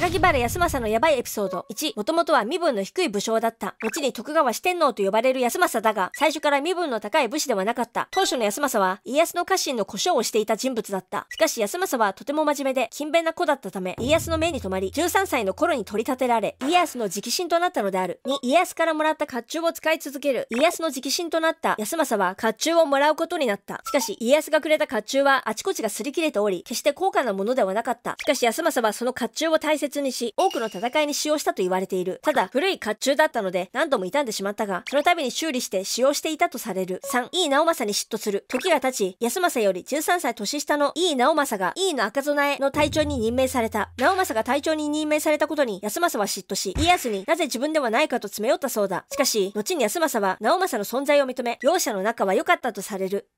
榊原康政のヤバいエピソード1もともとは身分の低い武将だった後に徳川四天王と呼ばれる康政だが最初から身分の高い武士ではなかった当初の康政は家康の家臣の故障をしていた人物だったしかし康政はとても真面目で勤勉な子だったため家康の目に留まり13歳の頃に取り立てられ家康の直進となったのである2家康からもらった甲冑を使い続ける家康の直進となった康政は甲冑をもらうことになったしかし家康がくれた甲冑はあちこちが擦り切れており決して高価なものではなかったしかし康政はその甲冑を大切切にし、多くの戦いに使用したと言われている。ただ、古い甲冑だったので、何度も傷んでしまったが、その度に修理して使用していたとされる。3、井、e、直政に嫉妬する。時が経ち、安政より13歳年下の井、e、直政が、井、e、の赤備えの隊長に任命された。直政が隊長に任命されたことに、安政は嫉妬し、家康になぜ自分ではないかと詰め寄ったそうだ。しかし、後に安政は、直政の存在を認め、容赦の仲は良かったとされる。